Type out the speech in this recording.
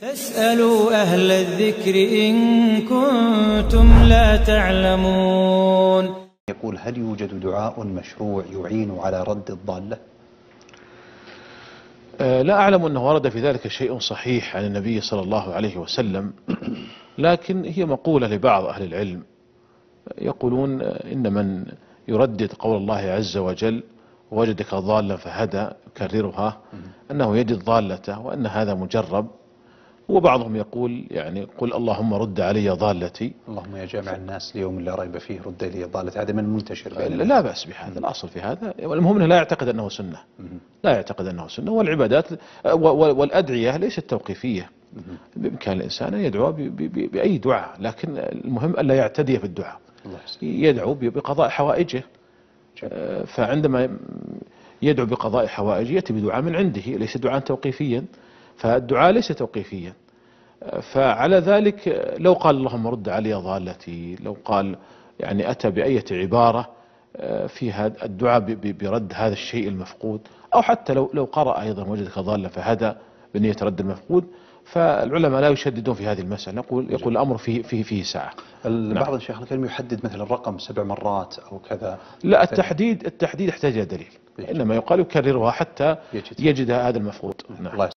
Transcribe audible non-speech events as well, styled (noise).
فاسألوا أهل الذكر إن كنتم لا تعلمون يقول هل يوجد دعاء مشروع يعين على رد الضالة؟ أه لا أعلم أنه ورد في ذلك شيء صحيح عن النبي صلى الله عليه وسلم (clears throat) لكن هي مقولة لبعض أهل العلم يقولون أه، إن من يردد قول الله عز وجل وجدك ضالا فهدى يكررها أنه يجد ضالته وأن هذا مجرب وبعضهم يقول يعني قل اللهم رد علي ضالتي اللهم يا جامع الناس ليوم لا ريب فيه رد لي ضالتي هذا من منتشر آه، بين لا بأس بهذا الأصل في هذا والمهم أنه لا يعتقد أنه سنة لا يعتقد أنه سنة والعبادات آه، والأدعية ليست توقيفية بإمكان الإنسان أن يدعو بأي دعاء لكن المهم ألا يعتدي في الدعاء يدعو بقضاء حوائجه آه، فعندما يدعو بقضاء حوائجه يأتي بدعاء من عنده ليس دعاء توقيفيا فالدعاء ليس توقيفيا فعلى ذلك لو قال اللهم رد علي ضالتي لو قال يعني أتى بأية عبارة فيها الدعاء برد هذا الشيء المفقود أو حتى لو لو قرأ أيضا وجدك ضالا فهدى بنية رد المفقود فالعلماء لا يشددون في هذه المسألة يقول يقول الأمر فيه فيه فيه سعة البعض نعم. الشيخ الكريم يحدد مثلا الرقم سبع مرات أو كذا لا التحديد التحديد يحتاج إلى دليل إنما يقال يكررها حتى يجد هذا المفقود نعم. الله